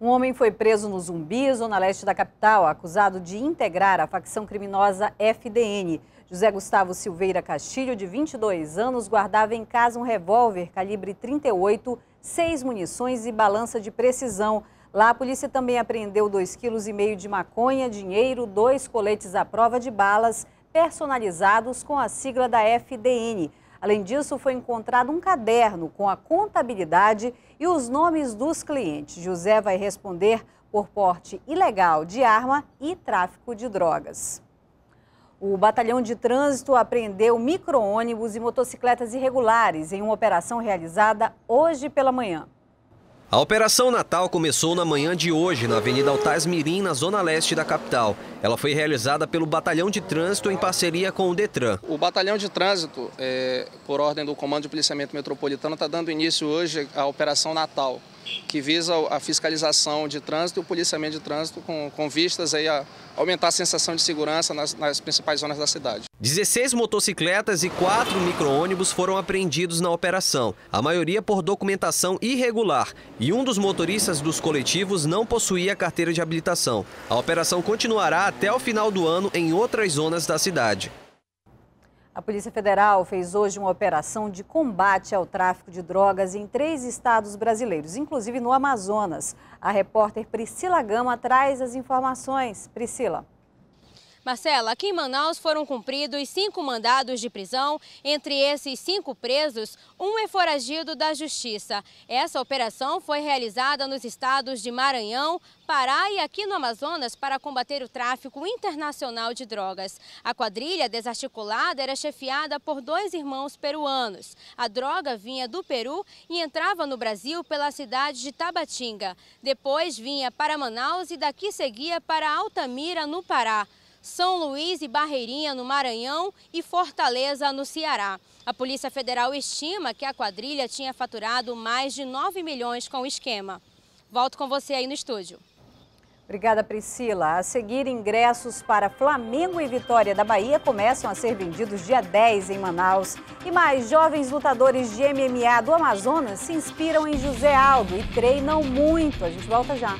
Um homem foi preso no Zumbi, zona leste da capital, acusado de integrar a facção criminosa FDN. José Gustavo Silveira Castilho, de 22 anos, guardava em casa um revólver calibre 38, seis munições e balança de precisão. Lá, a polícia também apreendeu 2,5 kg de maconha, dinheiro, dois coletes à prova de balas, personalizados com a sigla da FDN. Além disso, foi encontrado um caderno com a contabilidade e os nomes dos clientes. José vai responder por porte ilegal de arma e tráfico de drogas. O batalhão de trânsito apreendeu micro-ônibus e motocicletas irregulares em uma operação realizada hoje pela manhã. A Operação Natal começou na manhã de hoje, na Avenida Altaz Mirim, na zona leste da capital. Ela foi realizada pelo Batalhão de Trânsito em parceria com o DETRAN. O Batalhão de Trânsito, é, por ordem do Comando de Policiamento Metropolitano, está dando início hoje à Operação Natal que visa a fiscalização de trânsito e o policiamento de trânsito com, com vistas aí a aumentar a sensação de segurança nas, nas principais zonas da cidade. 16 motocicletas e 4 micro-ônibus foram apreendidos na operação, a maioria por documentação irregular, e um dos motoristas dos coletivos não possuía carteira de habilitação. A operação continuará até o final do ano em outras zonas da cidade. A Polícia Federal fez hoje uma operação de combate ao tráfico de drogas em três estados brasileiros, inclusive no Amazonas. A repórter Priscila Gama traz as informações. Priscila. Marcela, aqui em Manaus foram cumpridos cinco mandados de prisão. Entre esses cinco presos, um é foragido da Justiça. Essa operação foi realizada nos estados de Maranhão, Pará e aqui no Amazonas para combater o tráfico internacional de drogas. A quadrilha desarticulada era chefiada por dois irmãos peruanos. A droga vinha do Peru e entrava no Brasil pela cidade de Tabatinga. Depois vinha para Manaus e daqui seguia para Altamira, no Pará. São Luís e Barreirinha, no Maranhão, e Fortaleza, no Ceará. A Polícia Federal estima que a quadrilha tinha faturado mais de 9 milhões com o esquema. Volto com você aí no estúdio. Obrigada, Priscila. A seguir, ingressos para Flamengo e Vitória da Bahia começam a ser vendidos dia 10 em Manaus. E mais jovens lutadores de MMA do Amazonas se inspiram em José Aldo e treinam muito. A gente volta já.